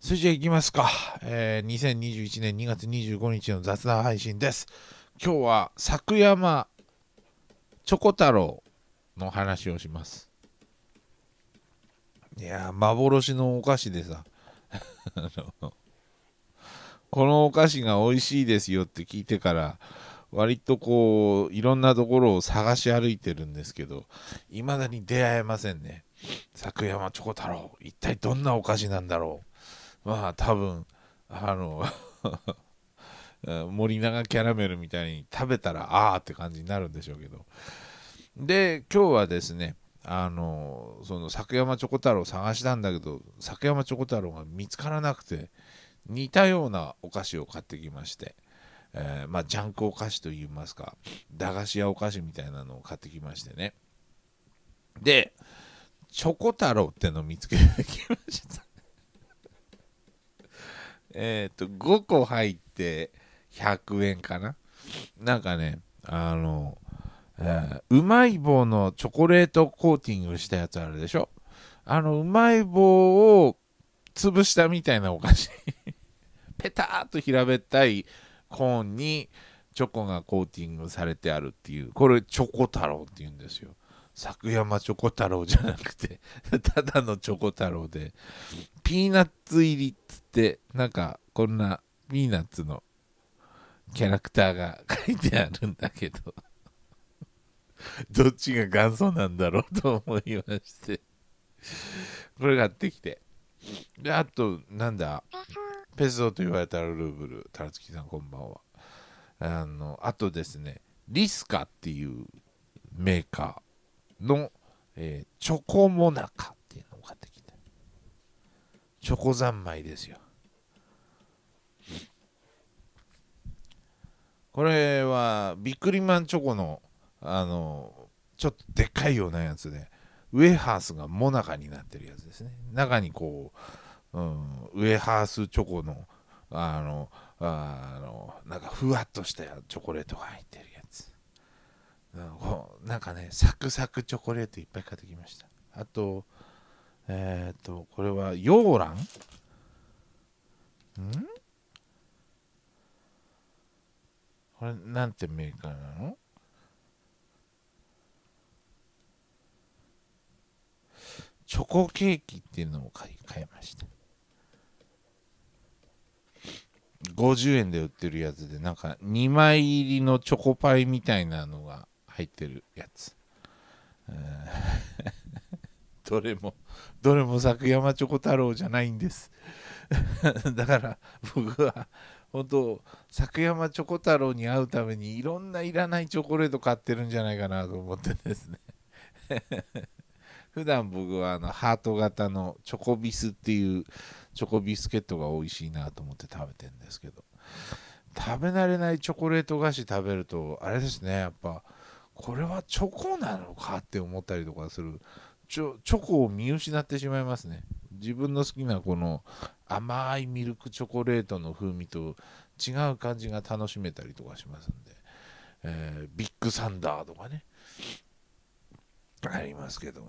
それじゃあ行きますか、えー、2021年2月25日の雑談配信です今日は佐久山チョコ太郎の話をしますいや幻のお菓子でさ このお菓子が美味しいですよって聞いてから割とこういろんなところを探し歩いてるんですけどいまだに出会えませんね佐久山チョコ太郎一体どんなお菓子なんだろうまあ多分あの 森永キャラメルみたいに食べたらああって感じになるんでしょうけどで今日はですねあのその柵山チョコ太郎探したんだけど柵山チョコ太郎が見つからなくて似たようなお菓子を買ってきまして、えー、まあジャンクお菓子といいますか駄菓子屋お菓子みたいなのを買ってきましてねでチョコ太郎ってのを見つけてきましたえっ、ー、と、5個入って100円かな。なんかね、あの、えー、うまい棒のチョコレートコーティングしたやつあるでしょあのうまい棒を潰したみたいなお菓子 ペターっと平べったいコーンにチョコがコーティングされてあるっていうこれチョコ太郎っていうんですよ作山チョコ太郎じゃなくて ただのチョコ太郎でピーナッツ入りっつってなんかこんなピーナッツのキャラクターが書いてあるんだけど どっちが元祖なんだろうと思いましてこれ買ってきてであとなんだペソと言われたらルーブルたらつきさんこんばんはあのあとですねリスカっていうメーカーの、えー、チョコモナカっていうのを買ってきてチョコ三昧ですよこれはビックリマンチョコのあのちょっとでっかいようなやつでウェハースがモナカになってるやつですね中にこう、うん、ウェハースチョコのあのあのなんかふわっとしたチョコレートが入ってるやつうん、なんかねサクサクチョコレートいっぱい買ってきましたあとえっ、ー、とこれはヨーランんこれなんてメーカーなのチョコケーキっていうのを買い買いました50円で売ってるやつでなんか2枚入りのチョコパイみたいなのが入ってるやつ どれもどれも作山チョコ太郎じゃないんです だから僕は本当作山チョコ太郎に会うためにいろんないらないチョコレート買ってるんじゃないかなと思ってですね 普段僕はあのハート型のチョコビスっていうチョコビスケットが美味しいなと思って食べてるんですけど食べ慣れないチョコレート菓子食べるとあれですねやっぱこれはチョコなのかって思ったりとかするチョチョコを見失ってしまいますね自分の好きなこの甘いミルクチョコレートの風味と違う感じが楽しめたりとかしますんで、えー、ビッグサンダーとかねありますけど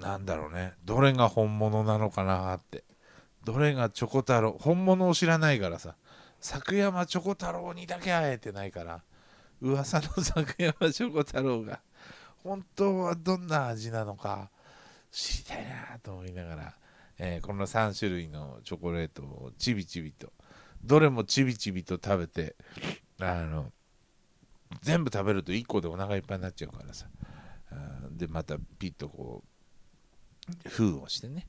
なんだろうねどれが本物なのかなってどれがチョコ太郎本物を知らないからさ作山チョコ太郎にだけ会えてないから噂の作山翔子太郎が本当はどんな味なのか知りたいなと思いながら、えー、この3種類のチョコレートをちびちびとどれもちびちびと食べてあの全部食べると1個でお腹いっぱいになっちゃうからさでまたピッとこう封をしてね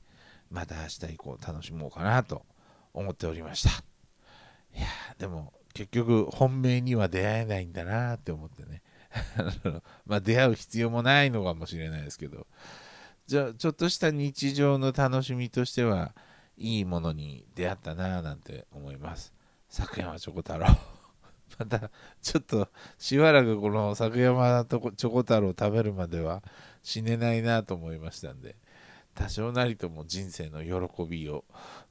また明日以降楽しもうかなと思っておりましたいやでも結局本命には出会えないんだなって思ってね まあ出会う必要もないのかもしれないですけどじゃあちょっとした日常の楽しみとしてはいいものに出会ったなぁなんて思います昨山チョコ太郎 またちょっとしばらくこの昨山チョコ太郎食べるまでは死ねないなと思いましたんで多少なりとも人生の喜びを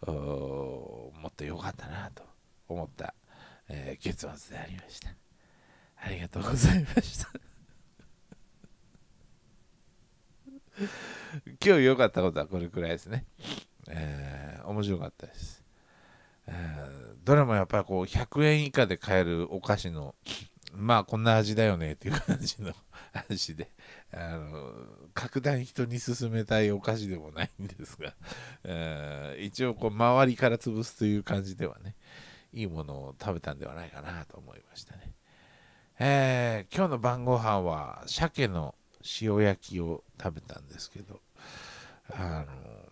持ってよかったなと思ったえー、結末でありましたありがとうございました 今日良かったことはこれくらいですね、えー、面白かったです、えー、どれもやっぱりこう100円以下で買えるお菓子のまあこんな味だよねっていう感じの話であの格段人に勧めたいお菓子でもないんですが、えー、一応こう周りから潰すという感じではね、いいものを食べたんではないかなと思いましたね。えー、今日の晩ご飯は鮭の塩焼きを食べたんですけど、あの、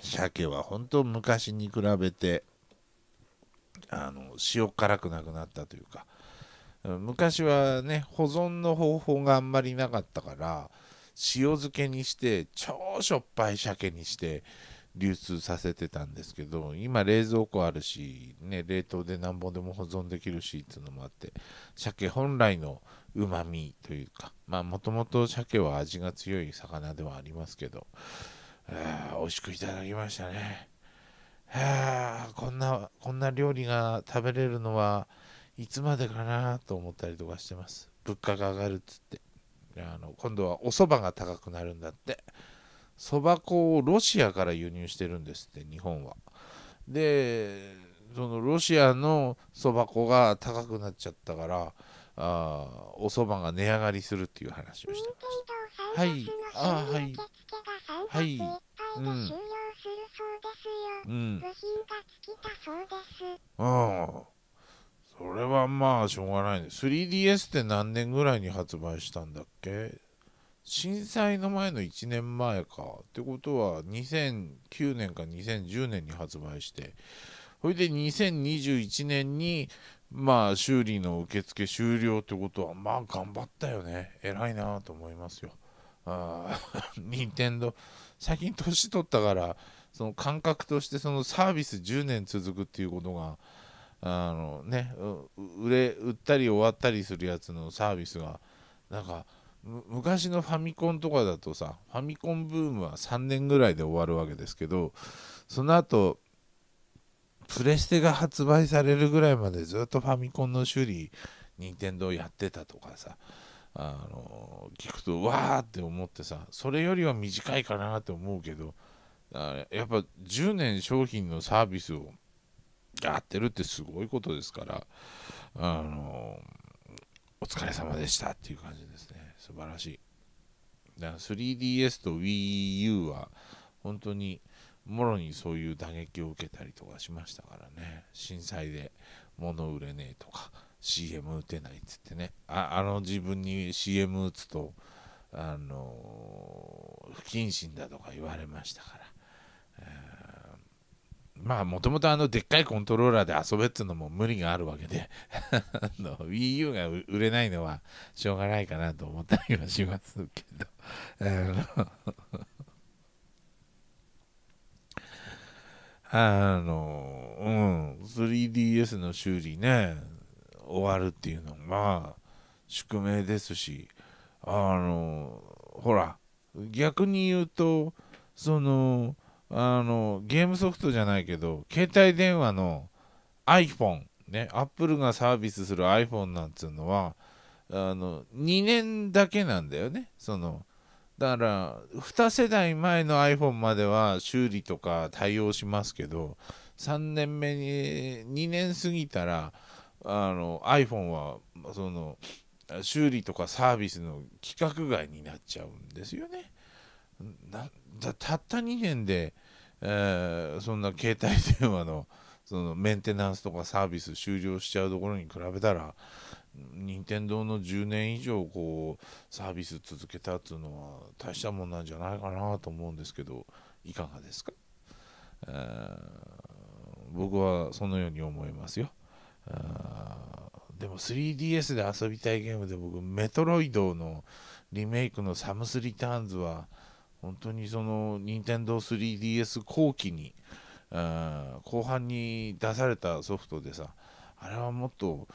鮭は本当昔に比べて、あの、塩辛くなくなったというか、昔はね、保存の方法があんまりなかったから、塩漬けにして、超しょっぱい鮭にして、流通させてたんですけど今冷蔵庫あるし、ね、冷凍で何本でも保存できるしっていうのもあって鮭本来のうまみというかもともと鮭は味が強い魚ではありますけど美味しくいただきましたねこんなこんな料理が食べれるのはいつまでかなと思ったりとかしてます物価が上がるっつってあの今度はお蕎麦が高くなるんだってそば粉をロシアから輸入してるんですって日本は。でそのロシアのそば粉が高くなっちゃったからあおそばが値上がりするっていう話をしてました。はい、あはい。はい。うん。うん。それはまあしょうがないね。3DS って何年ぐらいに発売したんだっけ震災の前の1年前かってことは2009年か2010年に発売してそれで2021年にまあ修理の受付終了ってことはまあ頑張ったよね偉いなと思いますよああ任天堂最近年取ったからその感覚としてそのサービス10年続くっていうことがあのね売れ売ったり終わったりするやつのサービスがなんか昔のファミコンとかだとさファミコンブームは3年ぐらいで終わるわけですけどその後プレステが発売されるぐらいまでずっとファミコンの修理任天堂やってたとかさあの聞くとわーって思ってさそれよりは短いかなって思うけどあやっぱ10年商品のサービスをやってるってすごいことですからあのお疲れ様でしたっていう感じですね。素晴らしい。だから 3DS と WiiU は本当にもろにそういう打撃を受けたりとかしましたからね震災で物売れねえとか CM 打てないっつってねあの自分に CM 打つとあの不謹慎だとか言われましたからまあもともとあのでっかいコントローラーで遊べっていうのも無理があるわけで Wii U が売れないのはしょうがないかなと思ったりはしますけど あの うん 3DS の修理ね終わるっていうのまあ宿命ですしあのほら逆に言うとそのあのゲームソフトじゃないけど携帯電話の iPhone ねアップルがサービスする iPhone なんつうのはあの2年だけなんだよねそのだから2世代前の iPhone までは修理とか対応しますけど3年目に2年過ぎたらあの iPhone はその修理とかサービスの規格外になっちゃうんですよね。たった2年で、えー、そんな携帯電話のそのメンテナンスとかサービス終了しちゃうところに比べたら任天堂の10年以上こうサービス続けたっていうのは大したもんなんじゃないかなと思うんですけどいかがですか、えー、僕はそのように思いますよ。でも 3DS で遊びたいゲームで僕メトロイドのリメイクのサムス・リターンズは本当にその任天堂 3DS 後期に、後半に出されたソフトでさあれはもっと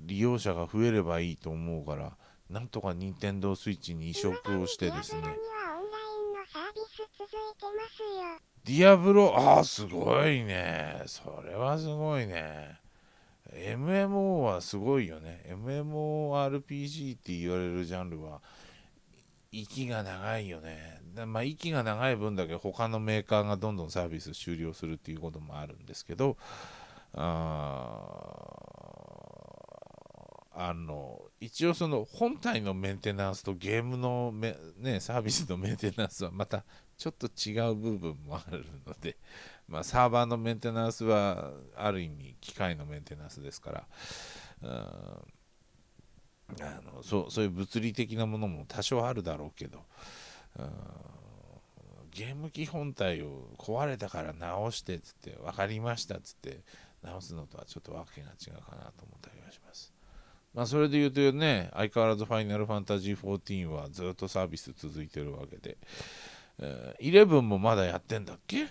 利用者が増えればいいと思うからなんとか任天堂スイッチに移植をしてですねディアブロああすごいねそれはすごいね MMO はすごいよね MMORPG って言われるジャンルは息が長いよねまあ、息が長い分だけ他のメーカーがどんどんサービス終了するっていうこともあるんですけどあの一応その本体のメンテナンスとゲームのね、サービスのメンテナンスはまたちょっと違う部分もあるので、まあ、サーバーのメンテナンスはある意味機械のメンテナンスですからあのそうそういう物理的なものも多少あるだろうけど。ゲーム機本体を壊れたから直してっつって分かりましたっつって直すのとはちょっとわけが違うかなと思ったりはします。まあ、それで言うとね、相変わらずファイナルファンタジー14はずっとサービス続いてるわけで、えー、11もまだやってんだっけ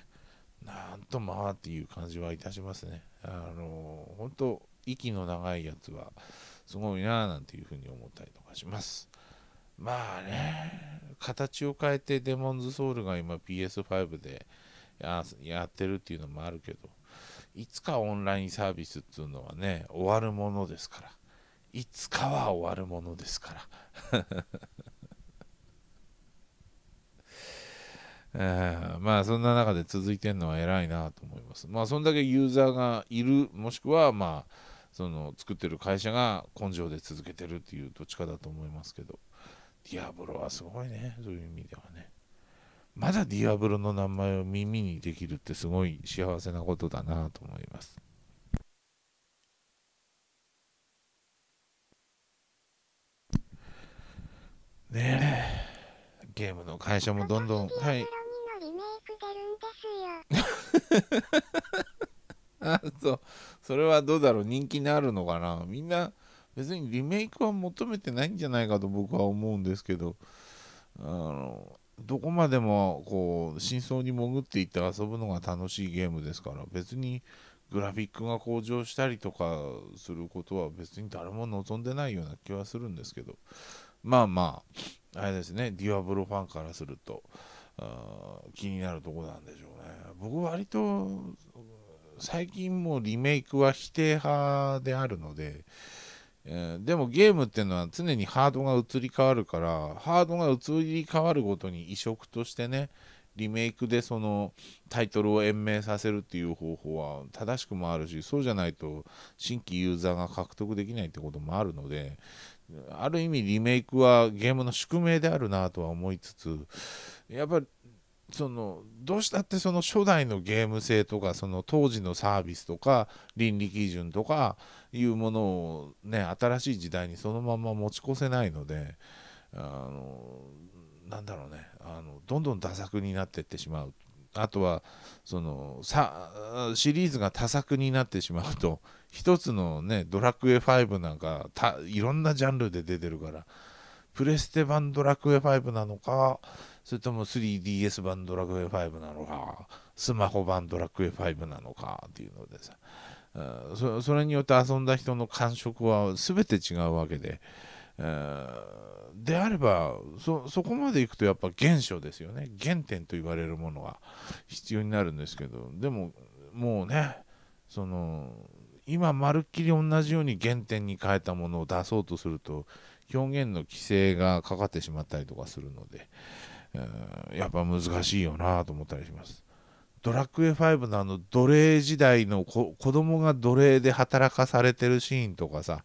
なんとまあっていう感じはいたしますね。あのー、本当息の長いやつはすごいなーなんていうふうに思ったりとかします。まあね、形を変えてデモンズソウルが今 PS5 でややってるっていうのもあるけど、いつかオンラインサービスっていうのはね、終わるものですから。いつかは終わるものですから。えまあそんな中で続いてるのは偉いなと思います。まあそんだけユーザーがいる、もしくはまあその作ってる会社が根性で続けてるっていうどっちかだと思いますけど。ディアブロはすごいね、そういう意味ではね。まだディアブロの名前を耳にできるってすごい幸せなことだなと思います。ねえ、ゲームの会社もどんどん、はい。あそう それはどうだろう人気になるのかなみんな別にリメイクは求めてないんじゃないかと僕は思うんですけどあのどこまでもこう真相に潜っていって遊ぶのが楽しいゲームですから別にグラフィックが向上したりとかすることは別に誰も望んでないような気はするんですけどまあまああれですねディアブロファンからすると気になるとこなんでしょうね僕割と最近もうリメイクは否定派であるのでえー、でもゲームっていうのは常にハードが移り変わるからハードが移り変わるごとに移植としてねリメイクでそのタイトルを延命させるっていう方法は正しくもあるしそうじゃないと新規ユーザーが獲得できないってこともあるのである意味リメイクはゲームの宿命であるなとは思いつつやっぱりそのどうしたってその初代のゲーム性とかその当時のサービスとか倫理基準とかいうものを、ね、新しい時代にそのまま持ち越せないのであのなんだろうねあのどんどん打作になっていってしまうあとはそのさシリーズが多作になってしまうと 一つのね「ドラクエ5」なんかたいろんなジャンルで出てるからプレステ版「ドラクエ5」なのかそれとも 3DS 版「ドラクエ5」なのかスマホ版「ドラクエ5」なのかっていうのでさそそれによって遊んだ人の感触は全て違うわけで、えー、であればそこまでいくとやっぱ原初ですよね原点と言われるものが必要になるんですけどでももうねその今まるっきり同じように原点に変えたものを出そうとすると表現の規制がかかってしまったりとかするので、えー、やっぱ難しいよなと思ったりします。ドラクエ5のあの奴隷時代の子供が奴隷で働かされてるシーンとかさ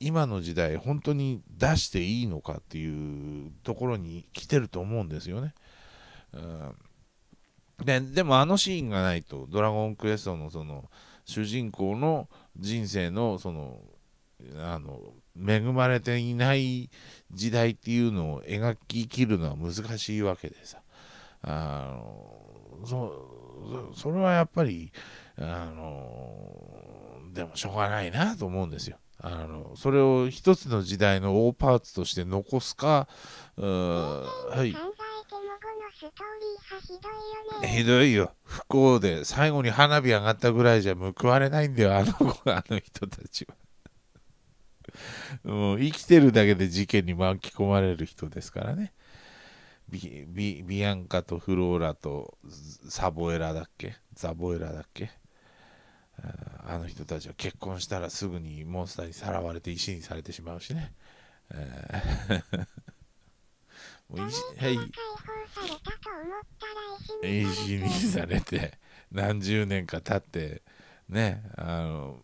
今の時代本当に出していいのかっていうところに来てると思うんですよね。うん、ででもあのシーンがないと「ドラゴンクエストの」その主人公の人生のそのあの恵まれていない時代っていうのを描ききるのは難しいわけでさ。あのそそれはやっぱりあのでもしょうがないなと思うんですよ。あのそれを一つの時代の大パーツとして残すか、うんはい、ひどいよ不幸で最後に花火上がったぐらいじゃ報われないんだよあの子あの人たちはもう生きてるだけで事件に巻き込まれる人ですからね。ビビビアンカとフローラとサボエラだっけザボエラだっけあの人たちは結婚したらすぐにモンスターにさらわれて石にされてしまうしね。もう石はい、石にされて何十年か経ってねあの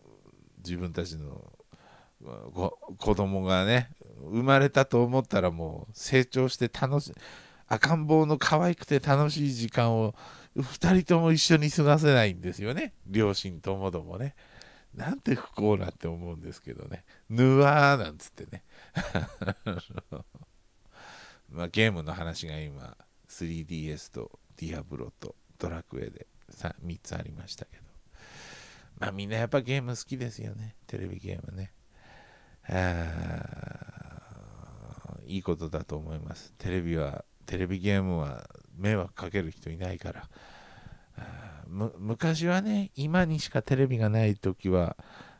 自分たちの子供がね生まれたと思ったらもう成長して楽しい。赤ん坊の可愛くて楽しい時間を2人とも一緒に過ごせないんですよね両親ともどもねなんて不幸なって思うんですけどねぬわーなんつってね まあ、ゲームの話が今 3DS とディアブロとドラクエで 3, 3つありましたけどまあみんなやっぱゲーム好きですよねテレビゲームねあーいいことだと思いますテレビはテレビゲームは迷惑かける人いないから昔はね今にしかテレビがない時は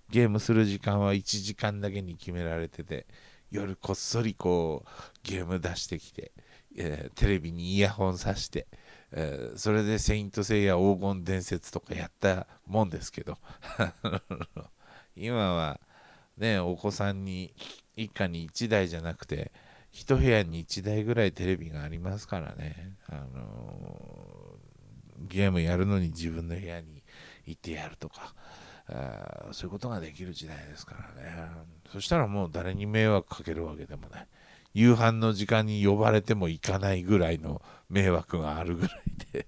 ゲームする時間は1時間だけに決められてて夜こっそりこうゲーム出してきて、えー、テレビにイヤホンさして、えー、それで「セイント・セイヤ黄金伝説」とかやったもんですけど 今はねお子さんに一家に1台じゃなくて一部屋に1台ぐらいテレビがありますからね、あのゲームやるのに自分の部屋に行ってやるとか、あそういうことができる時代ですからね。そしたらもう誰に迷惑かけるわけでもない。夕飯の時間に呼ばれても行かないぐらいの迷惑があるぐらいで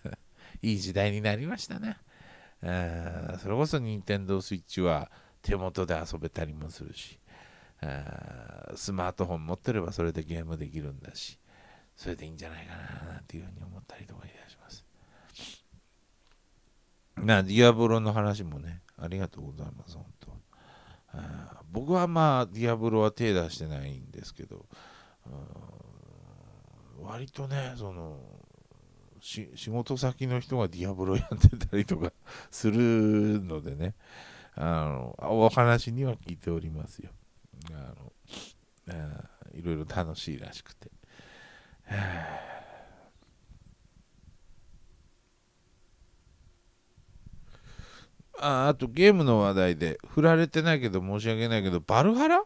いい時代になりましたね。それこそ任天堂 switch は手元で遊べたりもするし。スマートフォン持ってればそれでゲームできるんだし、それでいいんじゃないかななんていうふうに思ったりとかいたします。な、ディアブロの話もね、ありがとうございます、本当。僕はまあ、ディアブロは手出してないんですけど、割とね、その、仕事先の人がディアブロやってたりとか するのでね、あの、お話には聞いておりますよ。あのいろいろ楽しいらしくて。ああとゲームの話題で振られてないけど申し訳ないけどバルハラ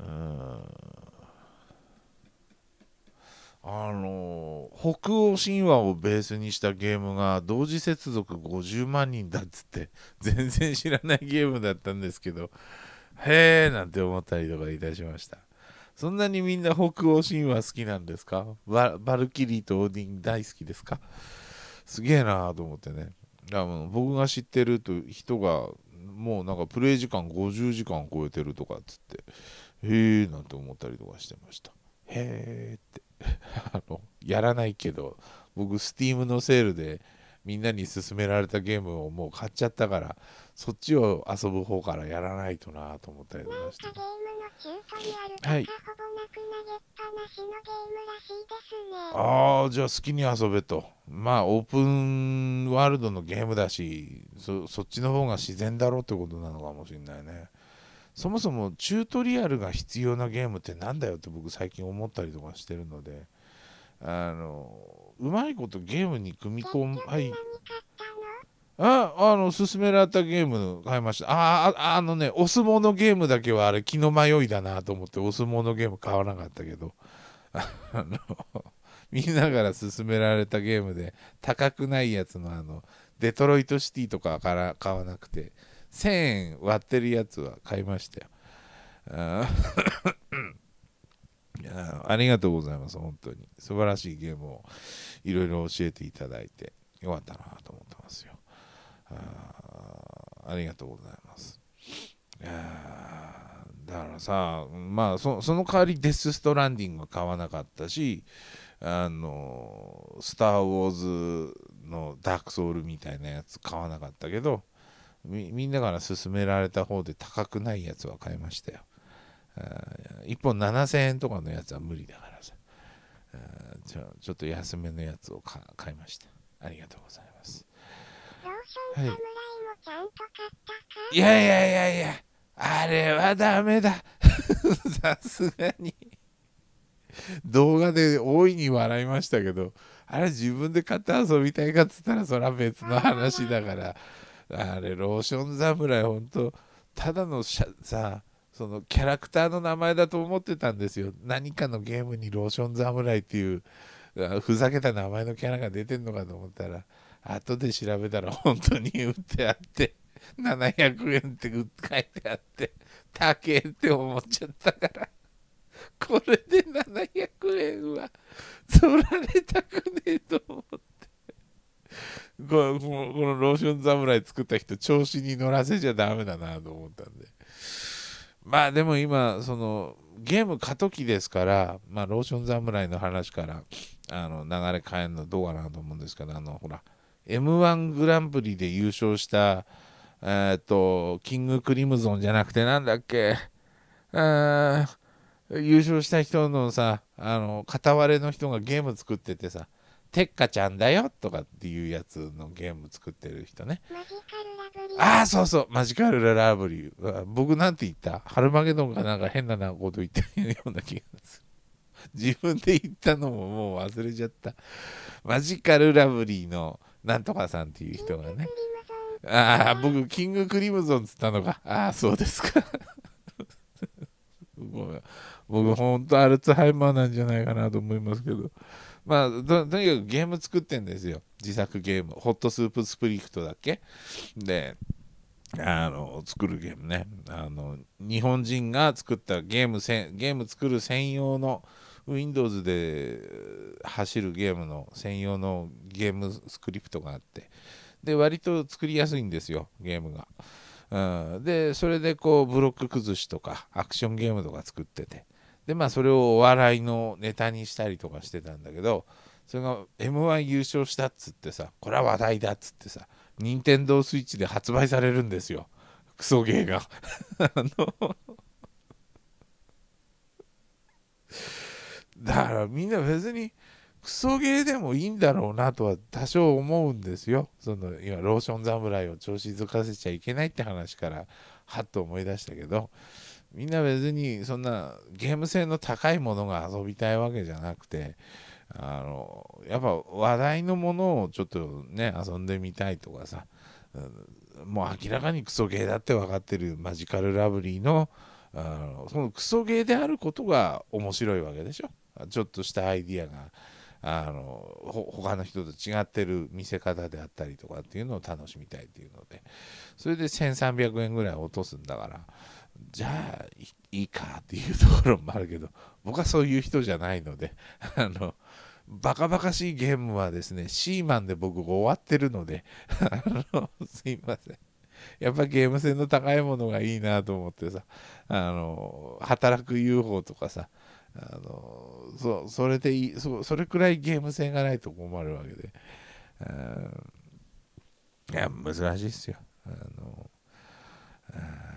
うんあの北欧神話をベースにしたゲームが同時接続50万人だっつって全然知らないゲームだったんですけどへえなんて思ったりとかいたしましたそんなにみんな北欧神話好きなんですかバルキリーとオーディン大好きですかすげえなーと思ってね僕が知ってると人がもうなんかプレイ時間50時間超えてるとかっつってへえなんて思ったりとかしてましたへえって あのやらないけど僕 Steam のセールでみんなに勧められたゲームをもう買っちゃったからそっちを遊ぶ方からやらないとなと思ったりとかしてなんかゲームのチュートリアルはい、ほぼなく投げっぱなしのゲームらしいですねああじゃあ好きに遊べとまあオープンワールドのゲームだしそそっちの方が自然だろうってことなのかもしれないねそもそもチュートリアルが必要なゲームってなんだよって僕最近思ったりとかしてるのであのうまいことゲームに組み込むはいああの勧められたゲーム買いましたあああのねお相撲のゲームだけはあれ気の迷いだなと思ってお相撲のゲーム買わなかったけどあの 見ながら勧められたゲームで高くないやつのあのデトロイトシティとかから買わなくて1000円割ってるやつは買いましたよ。いやありがとうございます、本当に。素晴らしいゲームをいろいろ教えていただいて、よかったなと思ってますよ。あありがとうございます。いやだからさ、まあそ、その代わりデス・ストランディングは買わなかったし、あのスター・ウォーズのダークソウルみたいなやつ買わなかったけど、みんなから勧められた方で高くないやつは買いましたよ。1本7000円とかのやつは無理だからさちょちょっと安めのやつを買いましたありがとうございますローション侍もちゃんと買ったか、い、やいやいやいやあれはダメだ さすがに動画で大いに笑いましたけどあれ自分で買って遊びたいかっつったらそれは別の話だからあれローション侍ほんとただのさそのキャラクターの名前だと思ってたんですよ何かのゲームにローション侍っていうふざけた名前のキャラが出てんのかと思ったら後で調べたら本当に売ってあって700円って書いてあって高えって思っちゃったからこれで700円は取られたくねえと思ってこのこのローション侍作った人調子に乗らせちゃダメだなと思ったんでまあでも今、そのゲーム過渡期ですから、まあ、ローション侍の話からあの流れ変えるのどうかなと思うんですけど、あのほら、m 1グランプリで優勝した、えー、っと、キングクリムゾンじゃなくて、なんだっけ、優勝した人のさ、あの、片割れの人がゲーム作っててさ、てっかちゃんだよとかっていうやつのゲーム作ってる人ねああそうそうマジカルラブリー僕なんて言ったハルマゲドンがなんか変なこと言ってるような気がする自分で言ったのももう忘れちゃったマジカルラブリーのなんとかさんっていう人がねああ僕キングクリムゾンっつったのかああそうですかごめん僕ほんとアルツハイマーなんじゃないかなと思いますけどまあと、とにかくゲーム作ってんですよ。自作ゲーム。ホットスープスプリクトだっけで、あの、作るゲームね。あの、日本人が作ったゲームせ、ゲーム作る専用の、Windows で走るゲームの専用のゲームスクリプトがあって、で、割と作りやすいんですよ、ゲームが。うん、で、それでこう、ブロック崩しとか、アクションゲームとか作ってて。でまあそれをお笑いのネタにしたりとかしてたんだけどそれが m 1優勝したっつってさこれは話題だっつってさ任天堂スイッチで発売されるんですよクソゲーが あのだからみんな別にクソゲーでもいいんだろうなとは多少思うんですよその今ローション侍を調子づかせちゃいけないって話からはっと思い出したけどみんな別にそんなゲーム性の高いものが遊びたいわけじゃなくてあのやっぱ話題のものをちょっとね遊んでみたいとかさ、もう明らかにクソゲーだって分かってるマジカルラブリーのあのそのクソゲーであることが面白いわけでしょちょっとしたアイディアがあの他の人と違ってる見せ方であったりとかっていうのを楽しみたいっていうのでそれで1300円ぐらい落とすんだからじゃあいいかっていうところもあるけど僕はそういう人じゃないので あのバカバカしいゲームはですねシーマンで僕終わってるので あのすいませんやっぱゲーム性の高いものがいいなと思ってさあの働く UFO とかさあのそそれでいいそそれくらいゲーム性がないと困るわけでいや難しいっすよあのあ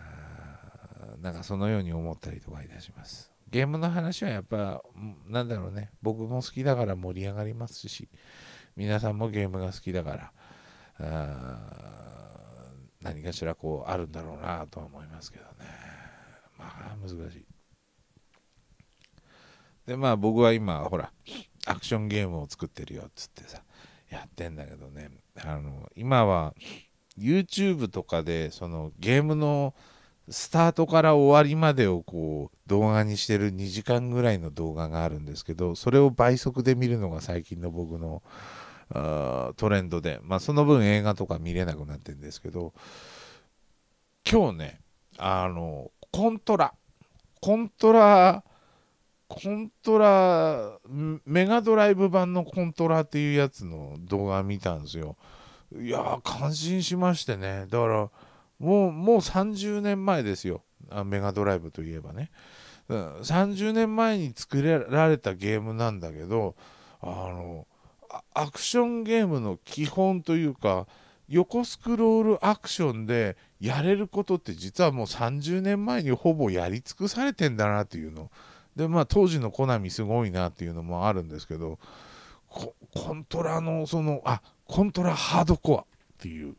なんかそのように思ったりとかいたします。ゲームの話はやっぱ、なんだろうね、僕も好きだから盛り上がりますし、皆さんもゲームが好きだから、何かしらこうあるんだろうなとは思いますけどね。まあ難しい。でまあ僕は今ほらアクションゲームを作ってるよっつってさやってんだけどねあの今は YouTube とかでそのゲームのスタートから終わりまでをこう動画にしてる2時間ぐらいの動画があるんですけどそれを倍速で見るのが最近の僕のトレンドで、まあ、その分映画とか見れなくなってるんですけど今日ねあのコントラコントラコントラメガドライブ版のコントラっていうやつの動画見たんですよいや感心しましてねだからもうもう30年前ですよメガドライブといえばね30年前に作られたゲームなんだけどあのアクションゲームの基本というか横スクロールアクションでやれることって実はもう30年前にほぼやり尽くされてんだなっていうのでまあ当時のコナミすごいなっていうのもあるんですけどコントラのそのあコントラハードコアっていう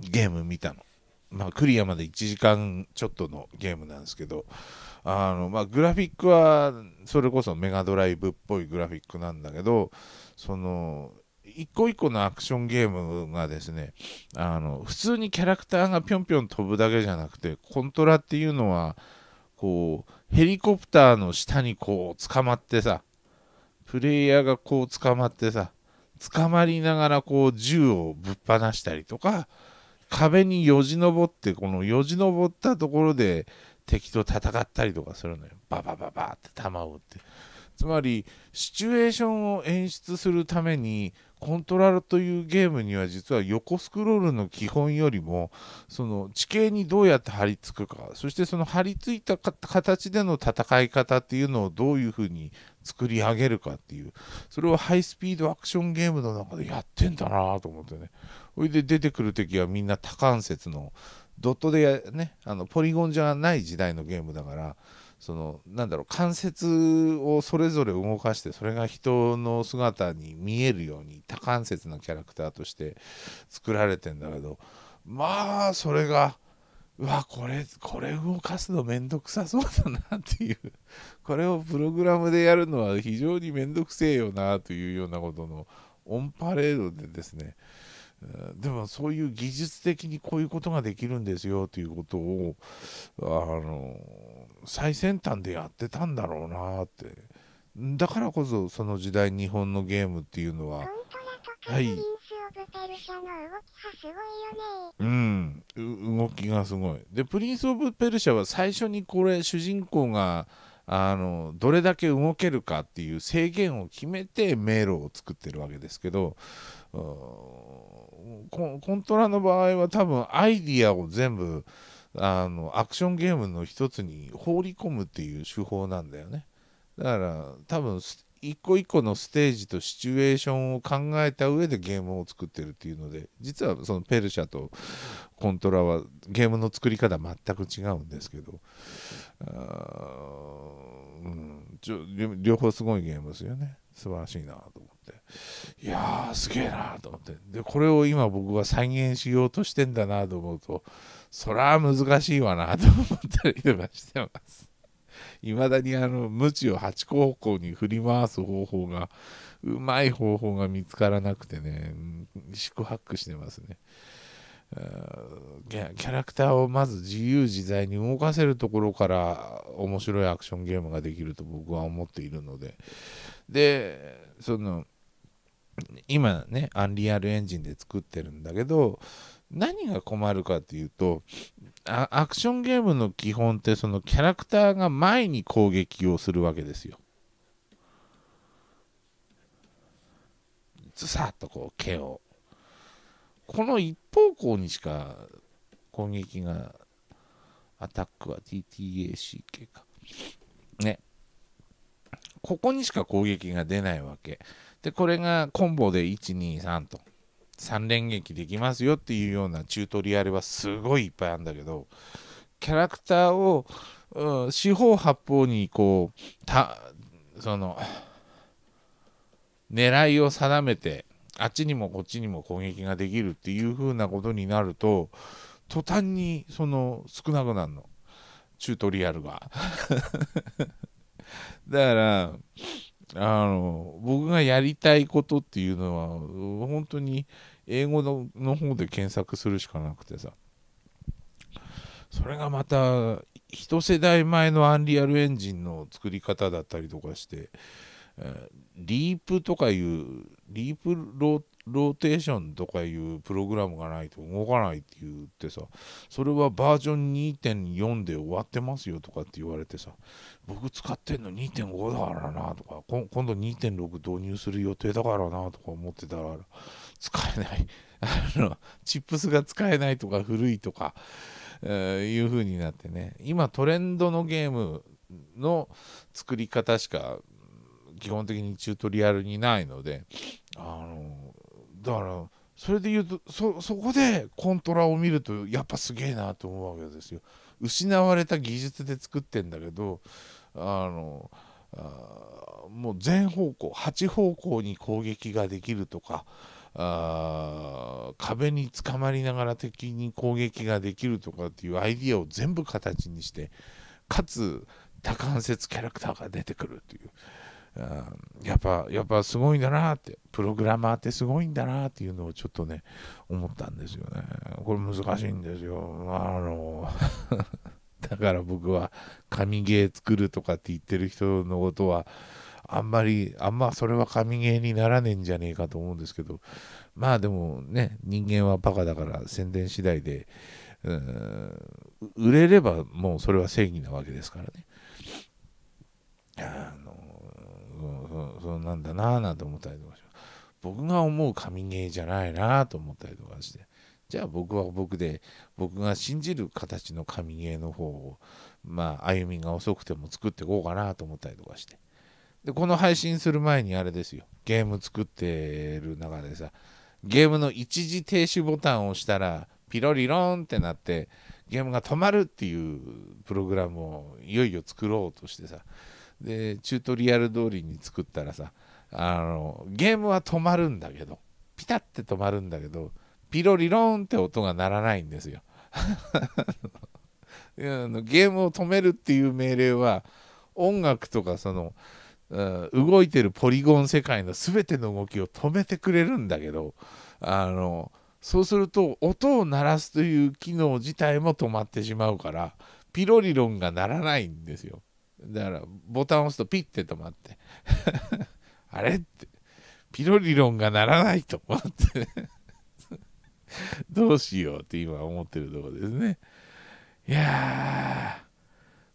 ゲーム見たの。まあ、クリアまで1時間ちょっとのゲームなんですけど、あのまあ、グラフィックはそれこそメガドライブっぽいグラフィックなんだけど、その一個一個のアクションゲームがですねあの普通にキャラクターがぴょんぴょん飛ぶだけじゃなくてコントラっていうのはこうヘリコプターの下にこう捕まってさプレイヤーがこう捕まってさ捕まりながらこう銃をぶっ放したりとか壁によじ登ってこのよじ登ったところで敵と戦ったりとかするのよババババって弾を打ってつまりシチュエーションを演出するためにコントラルというゲームには実は横スクロールの基本よりもその地形にどうやって張り付くかそしてその張り付いた形での戦い方っていうのをどういうふうに作り上げるかっていうそれをハイスピードアクションゲームの中でやってんだなと思ってねほいで出てくる時はみんな多関節のドットでねあのポリゴンじゃない時代のゲームだからそのなんだろう関節をそれぞれ動かしてそれが人の姿に見えるように多関節のキャラクターとして作られてんだけどまあそれが。うわこれこれ動かすのめんどくさそうだなっていう これをプログラムでやるのは非常にめんどくせえよなというようなことのオンパレードでですねでもそういう技術的にこういうことができるんですよということをあの最先端でやってたんだろうなってだからこそその時代日本のゲームっていうのははいブペルシャの動きがすごいよねうん動きがすごいでプリンス・オブ・ペルシャは最初にこれ主人公があのどれだけ動けるかっていう制限を決めて迷路を作ってるわけですけどコントラの場合は多分アイディアを全部あのアクションゲームの一つに放り込むっていう手法なんだよねだから多分一個一個のステージとシチュエーションを考えた上でゲームを作ってるっていうので実はそのペルシャとコントラはゲームの作り方全く違うんですけどうん、ちょ両方すごいゲームですよね素晴らしいなと思っていやーすげえなーと思ってでこれを今僕は再現しようとしてんだなと思うとそりゃ難しいわなと思ったりとかしてます。いまだにあの、鞭を8方向に振り回す方法が、うまい方法が見つからなくてね、四苦八苦してますね。キャラクターをまず自由自在に動かせるところから面白いアクションゲームができると僕は思っているのででその今ねアンリアルエンジンで作ってるんだけど何が困るかっていうとアクションゲームの基本ってそのキャラクターが前に攻撃をするわけですよ。ずさっとこう毛を。この一方向にしか攻撃がアタックは TTACK か。ね。ここにしか攻撃が出ないわけ。で、これがコンボで1、2、3と。3連撃できますよっていうようなチュートリアルはすごいいっぱいあるんだけどキャラクターを、うん、四方八方にこうたその狙いを定めてあっちにもこっちにも攻撃ができるっていう風なことになると途端にその少なくなるのチュートリアルが だからあの僕がやりたいことっていうのは本当に英語のの方で検索するしかなくてさそれがまた一世代前のアンリアルエンジンの作り方だったりとかしてリープとかいうリープローテーションとかいうプログラムがないと動かないって言ってさそれはバージョン2.4で終わってますよとかって言われてさ僕使ってんの2.5だからなとか今度2.6導入する予定だからなとか思ってたら使えない あのチップスが使えないとか古いとか、えー、いう風になってね今トレンドのゲームの作り方しか基本的にチュートリアルにないのであのだからそれで言うとそそこでコントラを見るとやっぱすげえなと思うわけですよ。失われた技術で作ってんだけどあのあもう全方向8方向に攻撃ができるとかあ壁につかまりながら敵に攻撃ができるとかっていうアイディアを全部形にしてかつ多関節キャラクターが出てくるという。うん、やっぱやっぱすごいんだなってプログラマーってすごいんだなっていうのをちょっとね思ったんですよねこれ難しいんですよあの だから僕は神ゲー作るとかって言ってる人のことはあんまりあんまそれは神ゲーにならねえんじゃねえかと思うんですけどまあでもね人間はバカだから宣伝次第で売れればもうそれは正義なわけですからね。そそうなんだなぁなんて思ったりとかし僕が思う神ゲーじゃないなと思ったりとかしてじゃあ僕は僕で僕が信じる形の神ゲーの方をまあ歩みが遅くても作っていこうかなと思ったりとかしてでこの配信する前にあれですよゲーム作ってる中でさゲームの一時停止ボタンを押したらピロリロンってなってゲームが止まるっていうプログラムをいよいよ作ろうとしてさでチュートリアル通りに作ったらさあのゲームは止まるんだけどピタッて止まるんだけどピロリローンって音が鳴らないんですよ ゲームを止めるっていう命令は音楽とかその動いてるポリゴン世界の全ての動きを止めてくれるんだけどあのそうすると音を鳴らすという機能自体も止まってしまうからピロリロンが鳴らないんですよ。だからボタンを押すとピッて止まって あれってピロリロンがならないと思って どうしようって今思ってるとこですねいや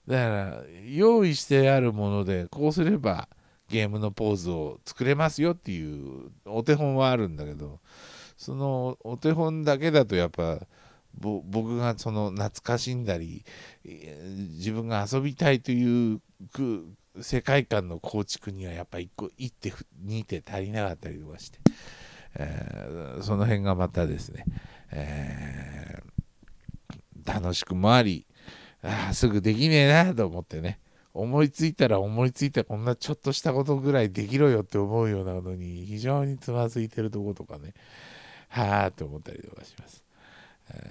だから用意してあるものでこうすればゲームのポーズを作れますよっていうお手本はあるんだけどそのお手本だけだとやっぱ僕がその懐かしんだり自分が遊びたいという世界観の構築にはやっぱ1個1手2手足りなかったりとかして、えー、その辺がまたですね、えー、楽しくもありあすぐできねえなと思ってね思いついたら思いついたこんなちょっとしたことぐらいできろよって思うようなのに非常につまずいてるとことかねはあと思ったりとかします。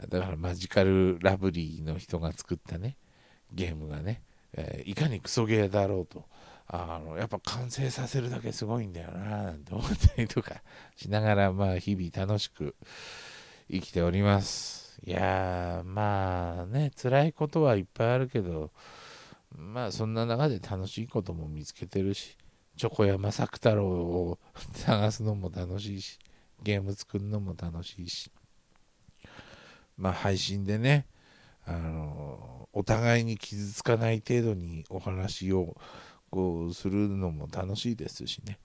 だからマジカルラブリーの人が作ったね、ゲームがね、えー、いかにクソゲーだろうと、あの、やっぱ完成させるだけすごいんだよな、なんて思ったりとかしながら、まあ、日々楽しく生きております。いやー、まあね、辛いことはいっぱいあるけど、まあ、そんな中で楽しいことも見つけてるし、チョコヤマサク太郎を探すのも楽しいし、ゲーム作るのも楽しいし。まあ、配信でねあのお互いに傷つかない程度にお話をこうするのも楽しいですしね。